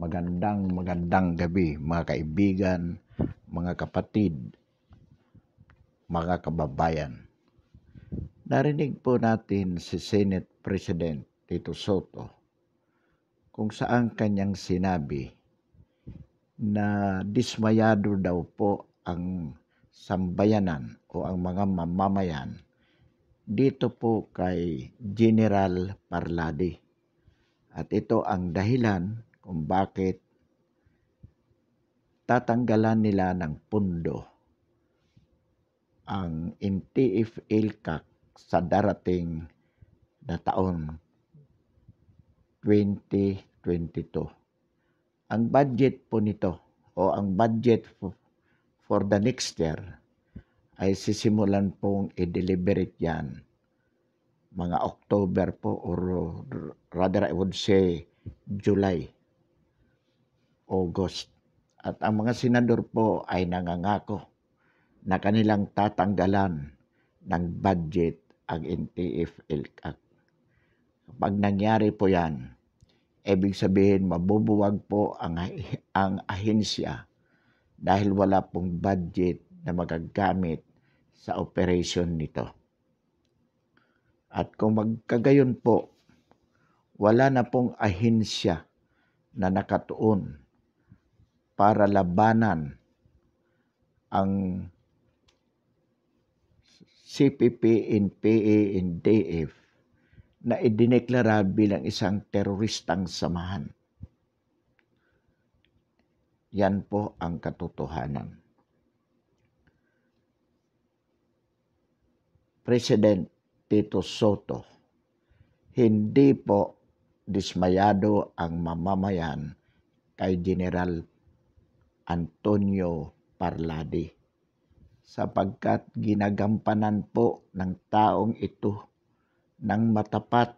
Magandang magandang gabi mga kaibigan, mga kapatid, mga kababayan. Narinig po natin si Senate President Tito Soto kung saan kanyang sinabi na dismayado daw po ang sambayanan o ang mga mamamayan dito po kay General Parladi. At ito ang dahilan kung bakit tatanggalan nila ng pundo ang MTF ILCAC sa darating na taon 2022. Ang budget po nito o ang budget for the next year ay sisimulan pong i-deliberate yan mga October po or rather I would say July August. At ang mga senador po ay nangangako na kanilang tatanggalan ng budget ang NTF-ELCAC. Pag nangyari po yan, ibig sabihin mabubuwag po ang, ang ahensya dahil wala pong budget na magagamit sa operation nito. At kung magkagayon po, wala na pong ahensya na nakatuon para labanan ang CPP, NPA, and DF na idineklara bilang isang teroristang samahan. Yan po ang katotohanan. President Tito Soto, hindi po dismayado ang mamamayan kay General Antonio Parlade sapagkat ginagampanan po ng taong ito ng matapat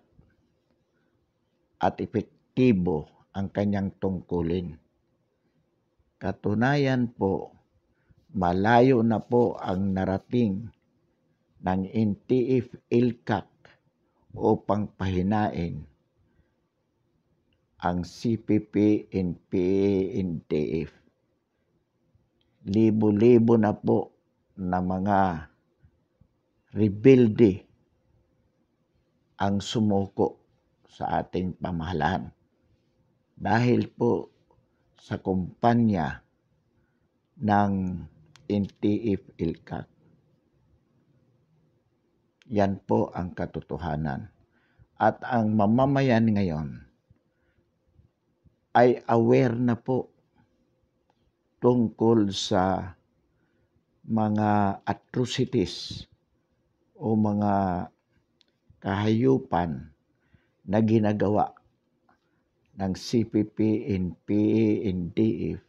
at epektibo ang kanyang tungkulin. Katunayan po, malayo na po ang narating ng NTF ilkak upang pahinain ang CPP, NPA, NTF libo-libo na po na mga rebelde ang sumuko sa ating pamahalaan. Dahil po sa kumpanya ng NTF ILCAC. Yan po ang katotohanan. At ang mamamayan ngayon ay aware na po tungkol sa mga atrocities o mga kahayupan na ginagawa ng CPP, NPA, e, NDF e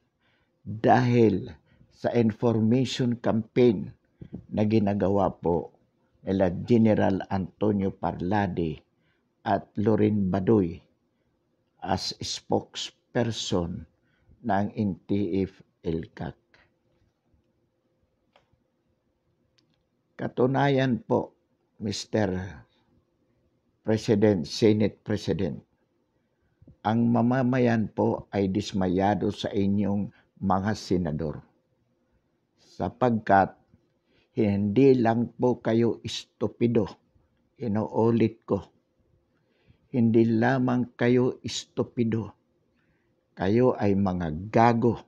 dahil sa information campaign na ginagawa po nila General Antonio Parlade at Loren Badoy as spokesperson ng NTF e el CAC. Katunayan po, Mr. President, Senate President, ang mamamayan po ay dismayado sa inyong mga senador. Sapagkat hindi lang po kayo istupido, inuulit ko. Hindi lamang kayo istupido, kayo ay mga gago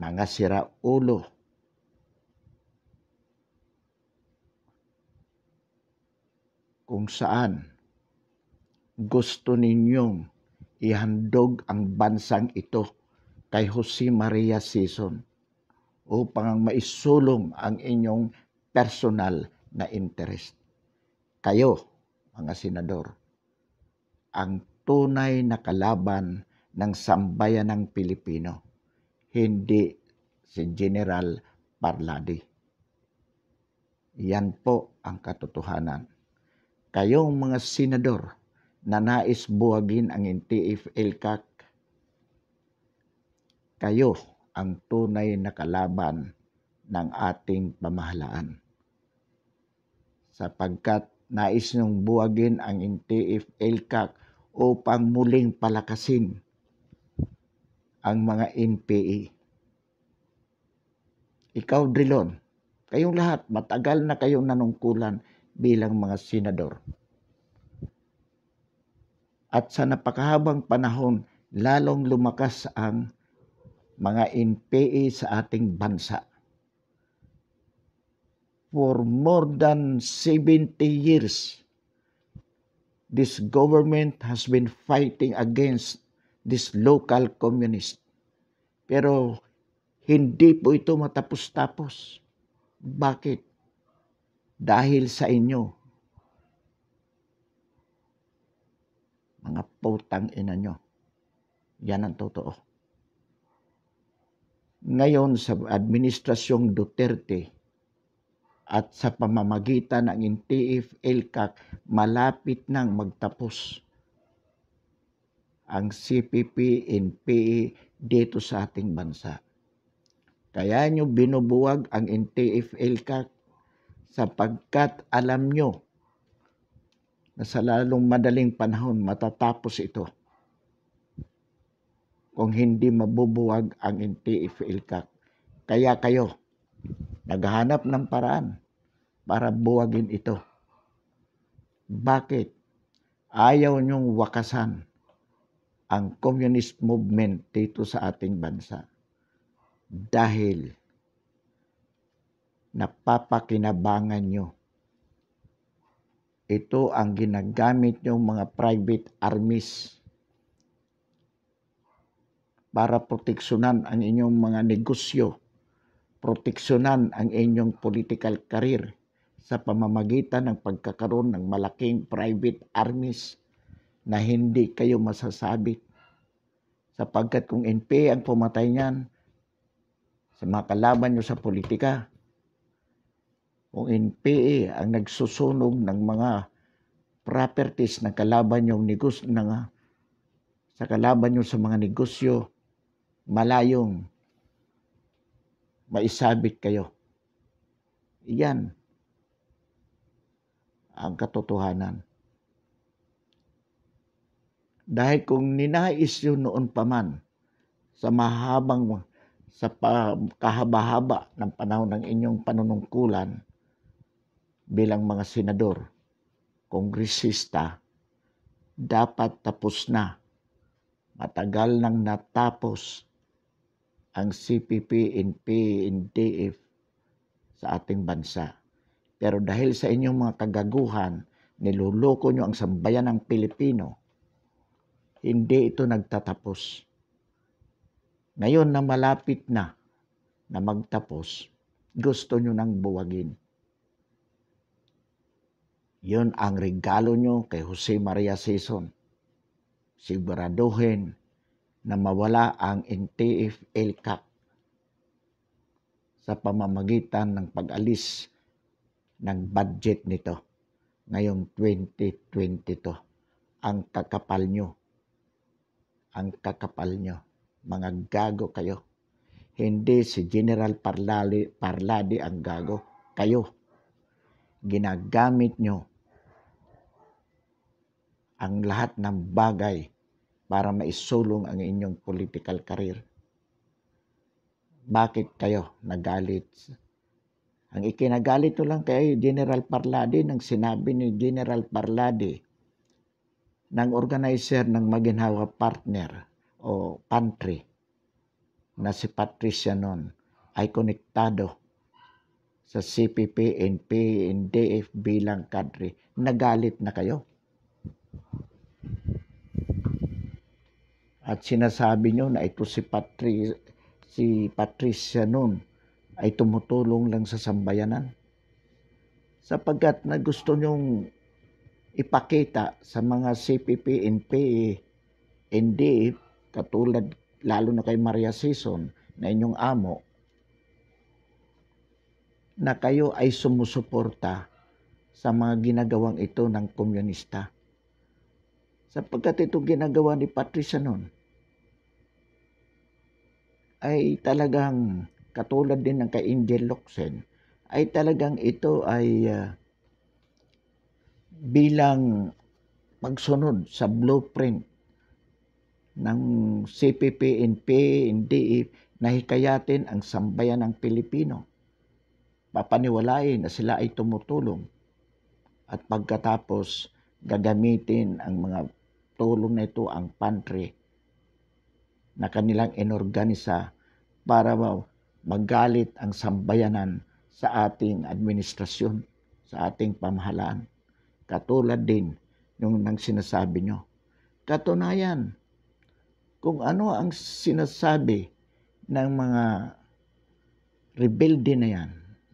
mga ulo. Kung saan gusto ninyong ihandog ang bansang ito kay Jose Maria Season upang maisulong ang inyong personal na interest. Kayo, mga senador, ang tunay na kalaban ng sambayan ng Pilipino hindi si General Parlade. Yan po ang katotohanan. Kayong mga senador na nais buwagin ang NTF-ELCAC, kayo ang tunay na kalaban ng ating pamahalaan. Sapagkat nais niyong buwagin ang NTF-ELCAC upang muling palakasin ang mga NPA. Ikaw, Drilon, kayong lahat, matagal na kayong nanungkulan bilang mga senador. At sa napakahabang panahon, lalong lumakas ang mga NPA sa ating bansa. For more than 70 years, this government has been fighting against this local communist. Pero hindi po ito matapos-tapos. Bakit? Dahil sa inyo, mga putang ina nyo. Yan ang totoo. Ngayon sa administrasyong Duterte at sa pamamagitan ng NTF-ELCAC, malapit nang magtapos ang CPP and PE dito sa ating bansa. Kaya nyo binubuwag ang NTFL CAC sapagkat alam nyo na sa lalong madaling panahon matatapos ito kung hindi mabubuwag ang NTFL CAC. Kaya kayo, naghahanap ng paraan para buwagin ito. Bakit? Ayaw niyong wakasan ang communist movement dito sa ating bansa dahil napapakinabangan nyo. Ito ang ginagamit nyo mga private armies para proteksyonan ang inyong mga negosyo, proteksyonan ang inyong political career sa pamamagitan ng pagkakaroon ng malaking private armies na hindi kayo masasabit. Sapagkat kung NP ang pumatay niyan, sa mga kalaban nyo sa politika, kung NPA ang nagsusunog ng mga properties ng kalaban nyo ng, sa kalaban nyo sa mga negosyo, malayong maisabit kayo. Iyan ang katotohanan. Dahil kung ninais yun noon pa man sa mahabang sa kahaba-haba ng panahon ng inyong panunungkulan bilang mga senador, kongresista, dapat tapos na. Matagal nang natapos ang CPP, NP, NDF sa ating bansa. Pero dahil sa inyong mga kagaguhan, niluloko nyo ang sambayan ng Pilipino hindi ito nagtatapos. Ngayon na malapit na na magtapos, gusto nyo nang buwagin. Yun ang regalo nyo kay Jose Maria Season. Siguraduhin na mawala ang NTF LCAP sa pamamagitan ng pag-alis ng budget nito ngayong 2022. Ang kakapal nyo ang kakapal nyo. Mga gago kayo. Hindi si General Parlali, Parladi ang gago. Kayo. Ginagamit nyo ang lahat ng bagay para maisulong ang inyong political career. Bakit kayo nagalit? Ang ikinagalit ko lang kay General Parladi nang sinabi ni General Parladi ng organizer ng Maginhawa Partner o Pantry na si Patricia noon ay konektado sa CPP, NP, and DF bilang kadre. Nagalit na kayo. At sinasabi nyo na ito si, Patri, si Patricia noon ay tumutulong lang sa sambayanan. Sapagkat na gusto nyong ipakita sa mga CPP and PE hindi katulad lalo na kay Maria Season na inyong amo na kayo ay sumusuporta sa mga ginagawang ito ng komunista. Sapagkat ito ginagawa ni Patricia noon ay talagang katulad din ng kay Angel Locsin ay talagang ito ay uh, bilang pagsunod sa blueprint ng CPPNP, NDE, nahikayatin ang sambayan ng Pilipino. Papaniwalain na sila ay tumutulong at pagkatapos gagamitin ang mga tulong na ito ang pantry na kanilang inorganisa para magalit ang sambayanan sa ating administrasyon, sa ating pamahalaan. Katulad din yung nang sinasabi nyo. Katunayan, kung ano ang sinasabi ng mga rebelde na yan,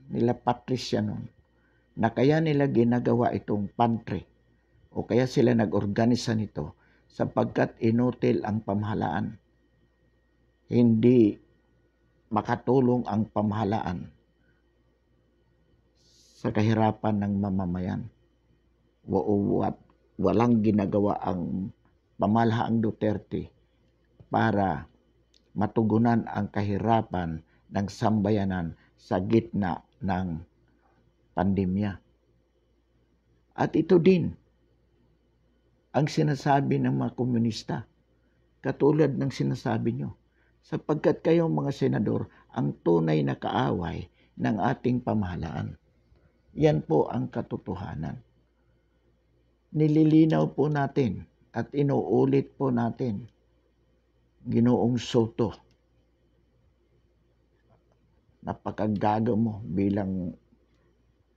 nila Patricia noon, na kaya nila ginagawa itong pantry o kaya sila nag-organisa nito sapagkat inutil ang pamahalaan. Hindi makatulong ang pamahalaan sa kahirapan ng mamamayan walang ginagawa ang pamalahaang Duterte para matugunan ang kahirapan ng sambayanan sa gitna ng pandemya. At ito din ang sinasabi ng mga komunista, katulad ng sinasabi nyo, sapagkat kayong mga senador ang tunay na kaaway ng ating pamahalaan. Yan po ang katotohanan nililinaw po natin at inuulit po natin ginoong soto. Napakagago mo bilang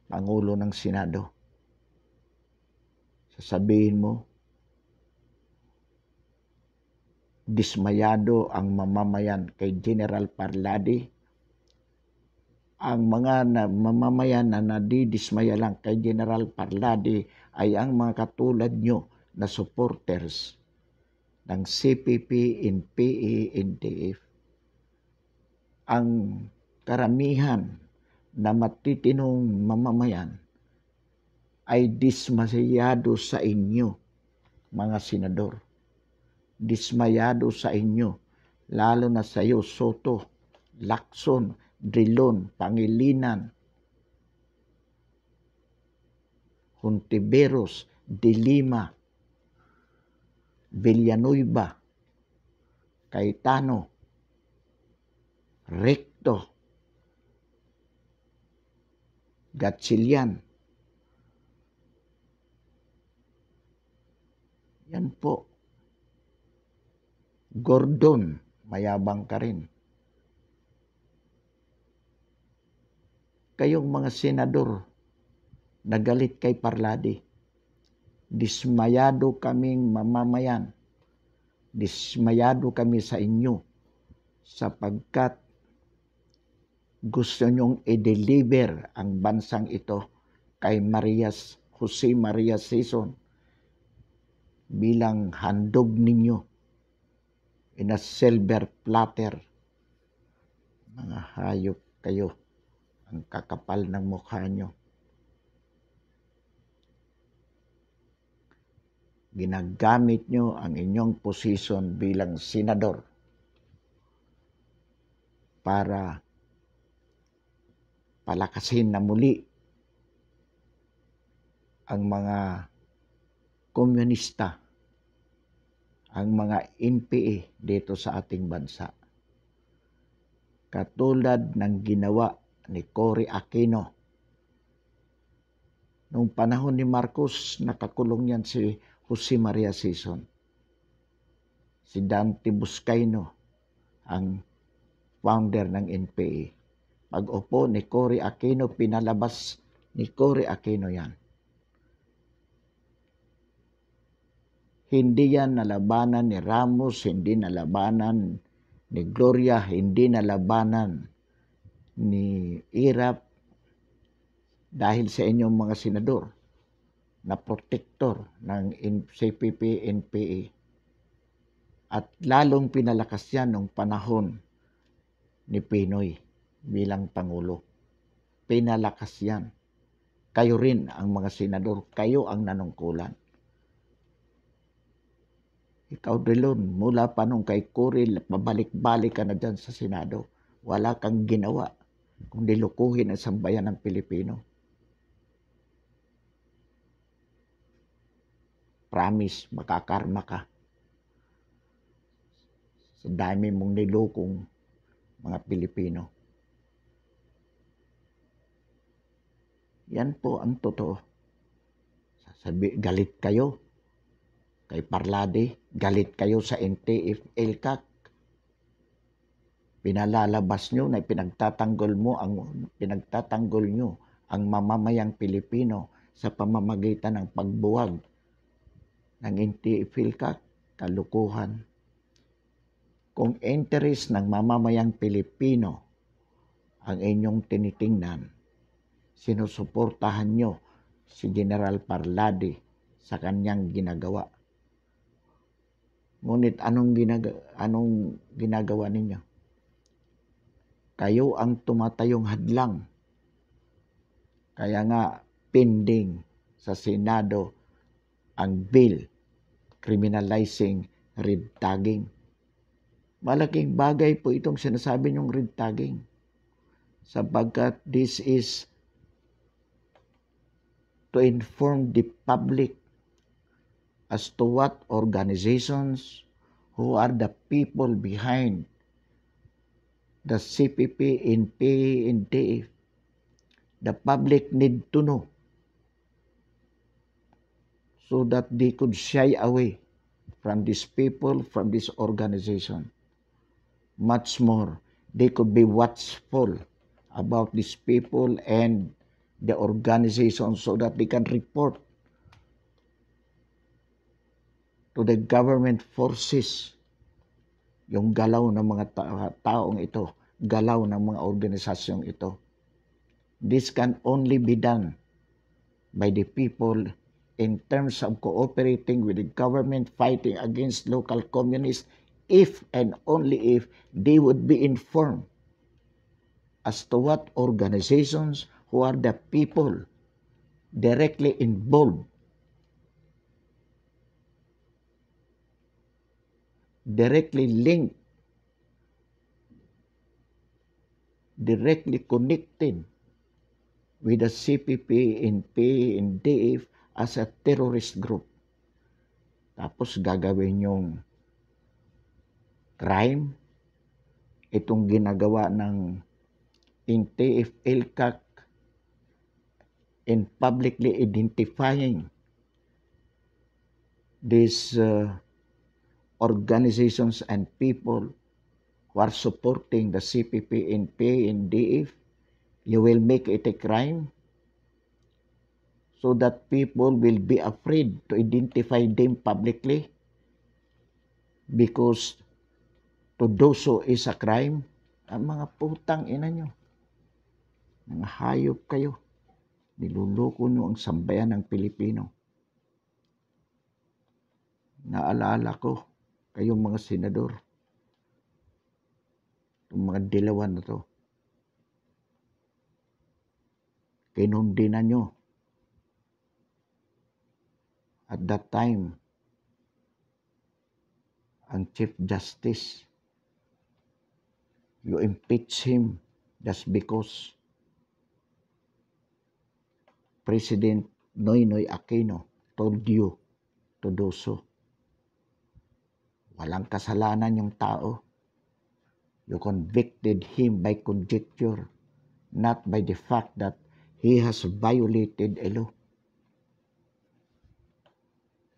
Pangulo ng Senado. Sasabihin mo, dismayado ang mamamayan kay General Parladi. Ang mga na, mamamayan na nadidismaya lang kay General Parladi ay ang mga katulad nyo na supporters ng CPP in PE Ang karamihan na matitinong mamamayan ay dismayado sa inyo, mga senador. Dismayado sa inyo, lalo na sa iyo, Soto, Lacson, Drilon, Pangilinan, Contiveros, de Lima, Villanueva, Caetano, Recto, Gatchilian. Yan po. Gordon, mayabang ka rin. Kayong mga senador, Nagalit kay Parladi. Dismayado kaming mamamayan. Dismayado kami sa inyo sapagkat gusto nyong i-deliver ang bansang ito kay Marias, Jose Maria Season bilang handog ninyo in a silver platter. Mga hayop kayo ang kakapal ng mukha nyo. ginagamit nyo ang inyong posisyon bilang senador para palakasin na muli ang mga komunista, ang mga NPA dito sa ating bansa. Katulad ng ginawa ni Cory Aquino. Noong panahon ni Marcos, nakakulong yan si Jose Maria Sison. Si Dante Buscaino ang founder ng NPA. Pag-upo ni Cory Aquino, pinalabas ni Cory Aquino yan. Hindi yan nalabanan ni Ramos, hindi nalabanan ni Gloria, hindi nalabanan ni Irap dahil sa inyong mga senador na protektor ng CPP-NPA at lalong pinalakas yan nung panahon ni Pinoy bilang Pangulo. Pinalakas yan. Kayo rin ang mga senador, kayo ang nanungkulan. Ikaw, Delon, mula pa nung kay Kuril, pabalik-balik ka na dyan sa Senado. Wala kang ginawa kung lukuhin ang sambayan ng Pilipino Promise, makakarma ka. Sa dami mong nilukong mga Pilipino. Yan po ang totoo. Sabi, galit kayo kay Parlade, galit kayo sa NTF Elcac. Pinalalabas nyo na pinagtatanggol mo ang pinagtatanggol nyo ang mamamayang Pilipino sa pamamagitan ng pagbuwag ng NTFL ka, kalukuhan. Kung interest ng mamamayang Pilipino ang inyong tinitingnan, sinusuportahan nyo si General Parlade sa kanyang ginagawa. Ngunit anong, ginag anong ginagawa ninyo? Kayo ang tumatayong hadlang. Kaya nga, pending sa Senado ang bill criminalizing red tagging. Malaking bagay po itong sinasabi niyong red tagging sapagkat this is to inform the public as to what organizations who are the people behind the CPP, NP, NTF. E e. The public need to know so that they could shy away from these people, from this organization. Much more, they could be watchful about these people and the organization so that they can report to the government forces yung galaw ng mga ta- taong ito, galaw ng mga organisasyong ito. This can only be done by the people in terms of cooperating with the government fighting against local communists if and only if they would be informed as to what organizations who are the people directly involved directly linked directly connected with the CPP, and NP, e and DF as a terrorist group. Tapos gagawin yung crime. Itong ginagawa ng INTF ILCAC in publicly identifying these uh, organizations and people who are supporting the CPP, NPA, and DF, you will make it a crime so that people will be afraid to identify them publicly because to do so is a crime. Ang mga putang ina nyo, mga hayop kayo, niluloko nyo ang sambayan ng Pilipino. Naalala ko kayong mga senador, itong mga dilawan na to, kinundin nyo at that time, ang Chief Justice, you impeach him just because President Noynoy Aquino told you to do so. Walang kasalanan yung tao. You convicted him by conjecture, not by the fact that he has violated a law.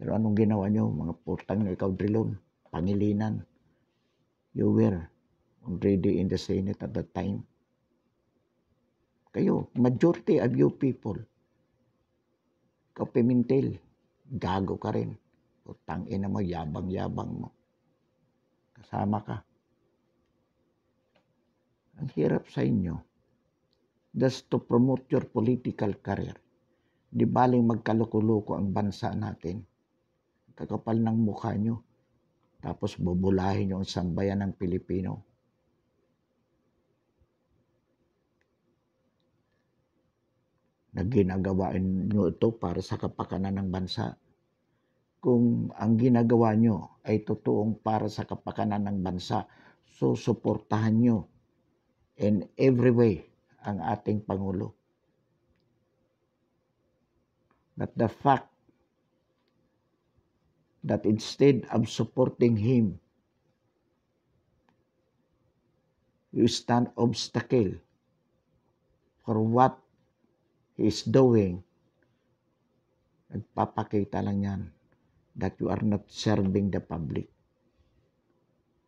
Pero anong ginawa nyo, mga putang na ikaw, Drilon? Pangilinan. You were already in the Senate at that time. Kayo, majority of you people. Ikaw, Pimentel, gago ka rin. Putang ina mo, yabang-yabang mo. Kasama ka. Ang hirap sa inyo. That's to promote your political career. Di baling magkaloko-loko ang bansa natin kakapal ng mukha nyo. Tapos bubulahin nyo ang sambayan ng Pilipino. na nyo ito para sa kapakanan ng bansa. Kung ang ginagawa nyo ay totoong para sa kapakanan ng bansa, susuportahan nyo in every way ang ating Pangulo. But the fact that instead of supporting him, you stand obstacle for what he is doing. Nagpapakita lang yan that you are not serving the public.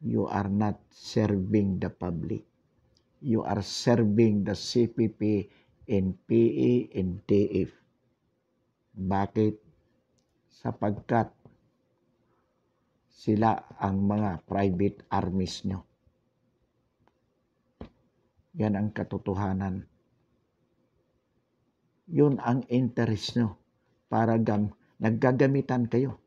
You are not serving the public. You are serving the CPP in PE and TF. Bakit? Sapagkat sila ang mga private armies nyo. Yan ang katotohanan. Yun ang interest nyo para gam, naggagamitan kayo.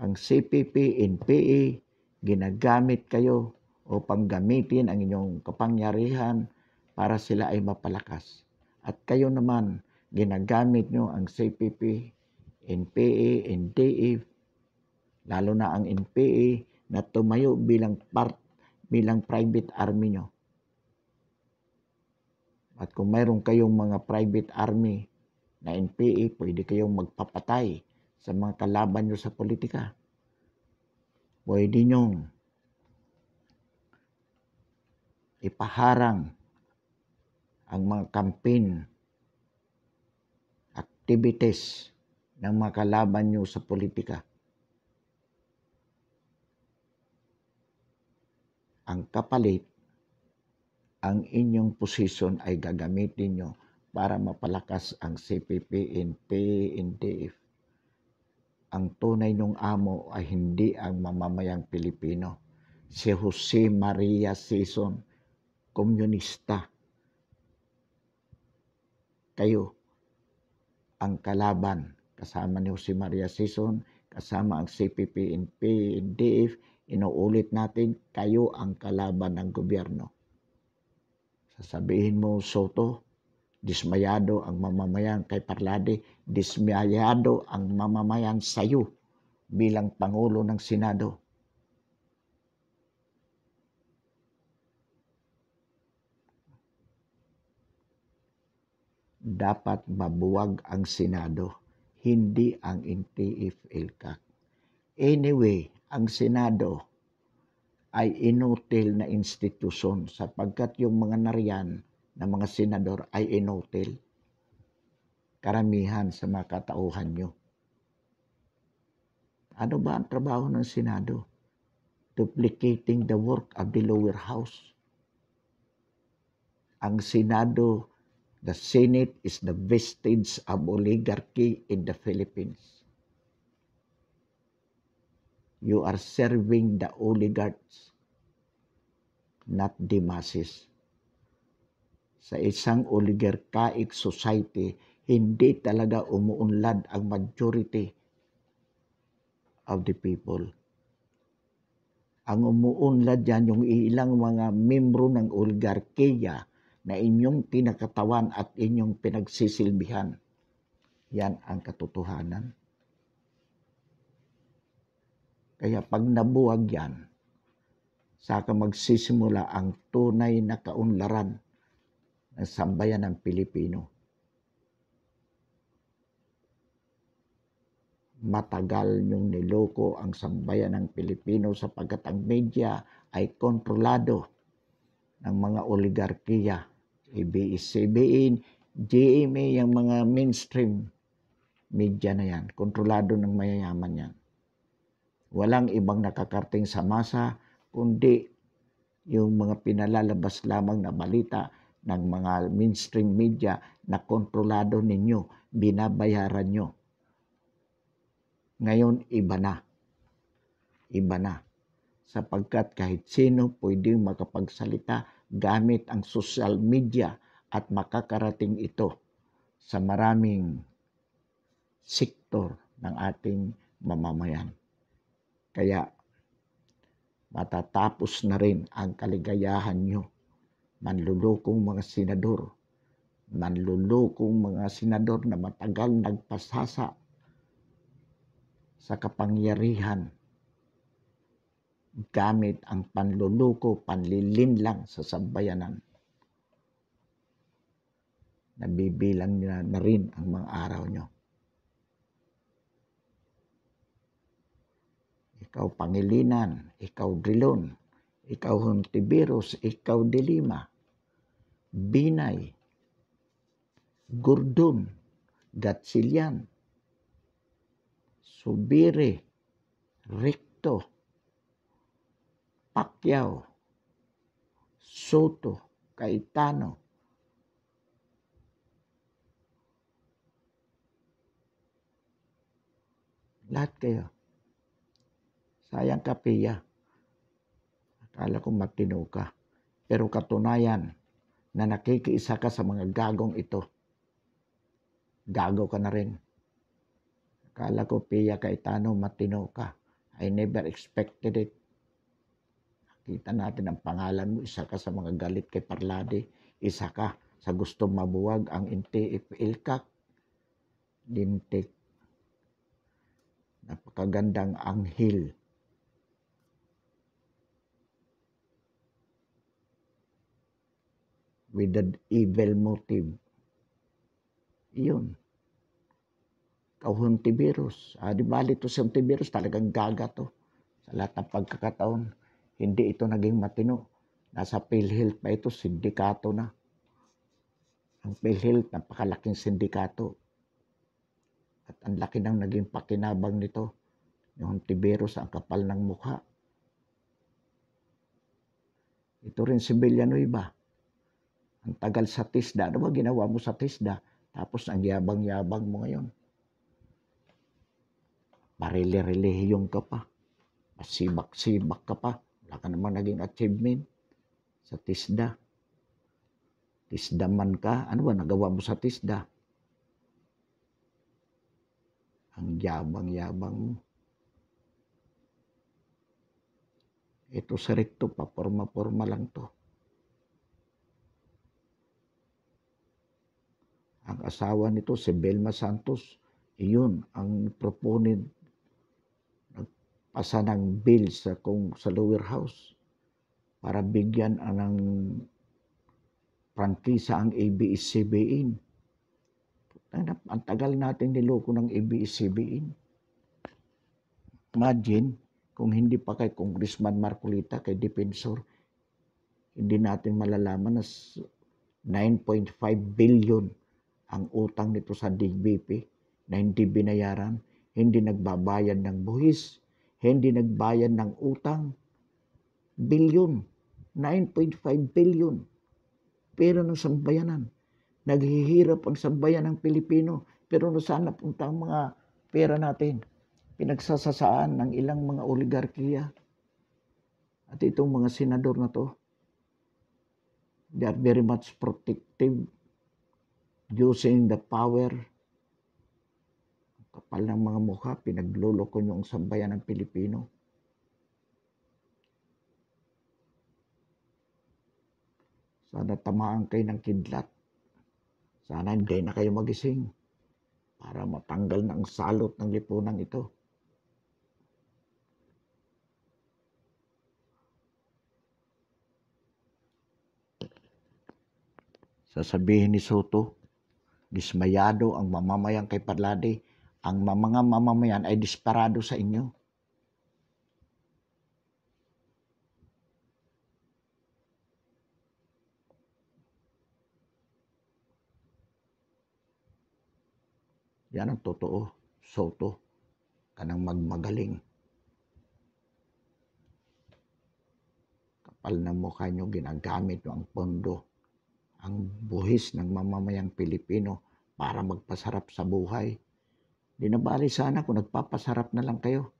Ang CPP, NPA, e, ginagamit kayo upang gamitin ang inyong kapangyarihan para sila ay mapalakas. At kayo naman, ginagamit nyo ang CPP, NPA, e, NDA lalo na ang NPA na tumayo bilang part bilang private army nyo. At kung mayroon kayong mga private army na NPA, pwede kayong magpapatay sa mga kalaban nyo sa politika. Pwede nyong ipaharang ang mga campaign activities ng mga kalaban nyo sa politika. ang kapalit, ang inyong posisyon ay gagamitin nyo para mapalakas ang CPP and PNDF. Ang tunay nung amo ay hindi ang mamamayang Pilipino. Si Jose Maria Sison, komunista. Kayo, ang kalaban kasama ni Jose Maria Sison, kasama ang CPP and PNDF, Inuulit natin, kayo ang kalaban ng gobyerno. Sasabihin mo, Soto, dismayado ang mamamayan kay Parlade, dismayado ang mamamayan sa iyo bilang Pangulo ng Senado. Dapat mabuwag ang Senado, hindi ang ntfl Anyway, ang Senado ay inutil na institusyon sapagkat yung mga nariyan na mga senador ay inutil. Karamihan sa mga katauhan nyo. Ano ba ang trabaho ng Senado? Duplicating the work of the lower house. Ang Senado, the Senate is the vestige of oligarchy in the Philippines You are serving the oligarchs, not the masses. Sa isang oligarchic society, hindi talaga umuunlad ang majority of the people. Ang umuunlad yan yung ilang mga membro ng oligarkiya na inyong pinakatawan at inyong pinagsisilbihan. Yan ang katotohanan. Kaya pag nabuwag yan, saka magsisimula ang tunay na kaunlaran ng sambayan ng Pilipino. Matagal niyong niloko ang sambayan ng Pilipino sapagkat ang media ay kontrolado ng mga oligarkiya, ABS-CBN, GMA, yung mga mainstream media na yan, kontrolado ng mayayaman yan. Walang ibang nakakarting sa masa kundi yung mga pinalalabas lamang na balita ng mga mainstream media na kontrolado ninyo, binabayaran nyo. Ngayon, iba na. Iba na. Sapagkat kahit sino pwedeng makapagsalita gamit ang social media at makakarating ito sa maraming sektor ng ating mamamayan. Kaya matatapos na rin ang kaligayahan nyo. Manlulukong mga senador, manlulukong mga senador na matagal nagpasasa sa kapangyarihan gamit ang panluluko, lang sa sambayanan. Nabibilang na rin ang mga araw nyo. ikaw Pangilinan, ikaw Drilon, ikaw Hontiveros, ikaw Dilima, Binay, Gurdon, Gatsilian, Subire, Recto, Pacquiao, Soto, kaitano, lahat kayo. Sayang ka, Pia. Akala ko matino ka. Pero katunayan na nakikiisa ka sa mga gagong ito. Gago ka na rin. Akala ko, Pia Kaitano, matino ka. I never expected it. Kita natin ang pangalan mo. Isa ka sa mga galit kay Parlade. Isa ka sa gusto mabuwag ang inti ilkak. Dintik. Napakagandang anghel with an evil motive. Yun. Kauhuntivirus. Ah, di bali ito si antivirus, talagang gaga to. Sa lahat ng pagkakataon, hindi ito naging matino. Nasa PhilHealth pa ito, sindikato na. Ang PhilHealth, napakalaking sindikato. At ang laki ng naging pakinabang nito. Yung antivirus, ang kapal ng mukha. Ito rin si Villanueva. Ang tagal sa TISDA. Ano ba ginawa mo sa TISDA? Tapos ang yabang-yabang mo ngayon. Marile-relehiyong ka pa. Masibak-sibak ka pa. Wala ka naman naging achievement sa TISDA. TISDA man ka. Ano ba nagawa mo sa TISDA? Ang yabang-yabang mo. Ito sa recto pa, forma-forma lang to. Ang asawa nito si Belma Santos, iyon ang proponent nagpasa ng bill sa kung sa lower house para bigyan ang prangkisa ang ABS-CBN. Ang tagal natin niloko ng ABS-CBN. Imagine kung hindi pa kay Congressman Marcolita, kay Defensor, hindi natin malalaman na 9.5 billion ang utang nito sa DBP na hindi binayaran, hindi nagbabayad ng buhis, hindi nagbayad ng utang. Bilyon, 9.5 bilyon. Pero ng sambayanan, naghihirap ang sambayan ng Pilipino. Pero no saan napunta ang mga pera natin? Pinagsasasaan ng ilang mga oligarkiya. At itong mga senador na to, they are very much protective using the power kapal ng mga mukha, pinagluloko yung sambayan ng Pilipino. Sana tamaan kayo ng kidlat. Sana hindi na kayo magising para matanggal ng salot ng lipunan ito. Sasabihin ni Soto, Dismayado ang mamamayan kay Parlade. Ang mga mamamayan ay disparado sa inyo. Yan ang totoo. Soto. Kanang magmagaling. Kapal na mukha nyo ginagamit mo ang pondo ang buhis ng mamamayang Pilipino para magpasarap sa buhay. Di na bali sana kung nagpapasarap na lang kayo.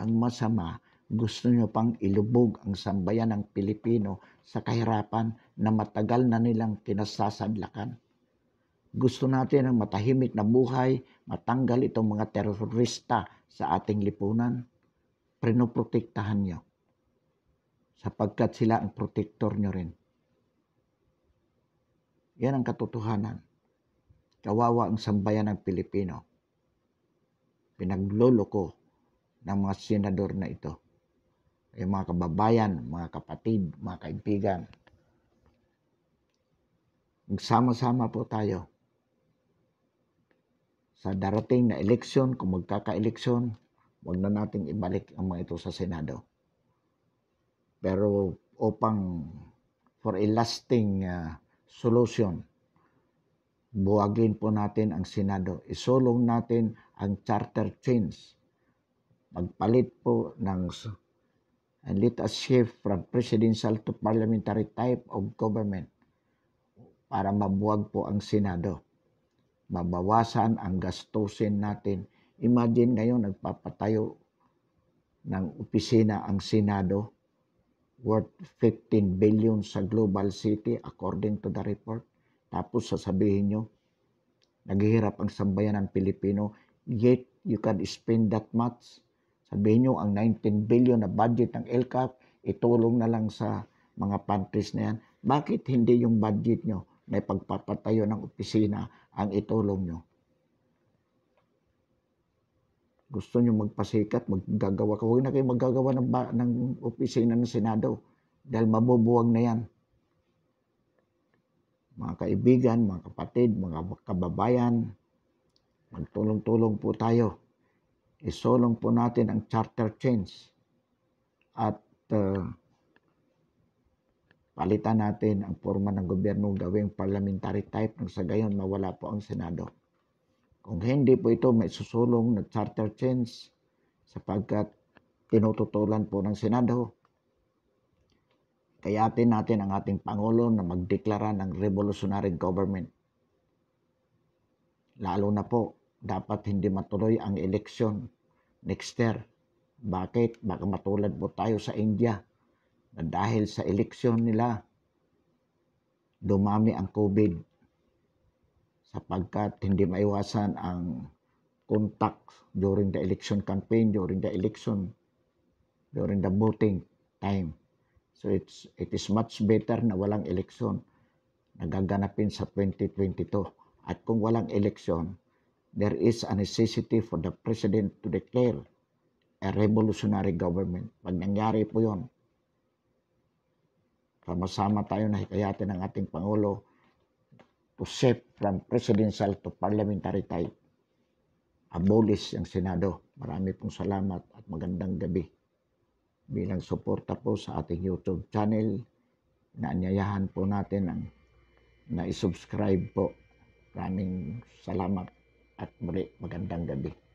Ang masama, gusto nyo pang ilubog ang sambayan ng Pilipino sa kahirapan na matagal na nilang kinasasadlakan. Gusto natin ang matahimik na buhay, matanggal itong mga terorista sa ating lipunan. Prinoprotektahan nyo sapagkat sila ang protektor nyo rin. Yan ang katotohanan. Kawawa ang sambayan ng Pilipino. Pinagloloko ng mga senador na ito. Ay mga kababayan, mga kapatid, mga kaibigan. Magsama-sama po tayo sa darating na eleksyon, kung magkaka-eleksyon, huwag na nating ibalik ang mga ito sa Senado. Pero upang for a lasting uh, solusyon. Buwagin po natin ang Senado. Isulong natin ang charter change. Magpalit po ng and let us shift from presidential to parliamentary type of government para mabuwag po ang Senado. Mabawasan ang gastusin natin. Imagine ngayon nagpapatayo ng opisina ang Senado worth 15 billion sa global city according to the report. Tapos sasabihin nyo, naghihirap ang sambayan ng Pilipino, yet you can spend that much. Sabihin nyo, ang 19 billion na budget ng LCAP, itulong na lang sa mga pantries na yan. Bakit hindi yung budget nyo na pagpapatayo ng opisina ang itulong nyo? gusto nyo magpasikat, maggagawa ka. Huwag na kayo maggagawa ng, ba, ng opisina ng Senado dahil mabubuwag na yan. Mga kaibigan, mga kapatid, mga kababayan, magtulong-tulong po tayo. Isulong po natin ang charter change at uh, palitan natin ang forma ng gobyerno gawing parliamentary type nang sa gayon mawala po ang Senado. Kung hindi po ito may susulong na charter change sapagkat tinututulan po ng Senado. Kayatin natin ang ating Pangulo na magdeklara ng revolutionary government. Lalo na po, dapat hindi matuloy ang eleksyon next year. Bakit? Baka matulad po tayo sa India na dahil sa eleksyon nila, dumami ang COVID sapagkat hindi maiwasan ang contact during the election campaign, during the election, during the voting time. So it's, it is much better na walang election nagaganapin sa 2022. At kung walang election, there is a necessity for the President to declare a revolutionary government. Pag nangyari po yon, sama-sama tayo na hikayatin ng ating Pangulo to shift from presidential to parliamentary type. Abolish ang Senado. Marami pong salamat at magandang gabi. Bilang suporta po sa ating YouTube channel, na naanyayahan po natin ang na-subscribe po. Maraming salamat at muli magandang gabi.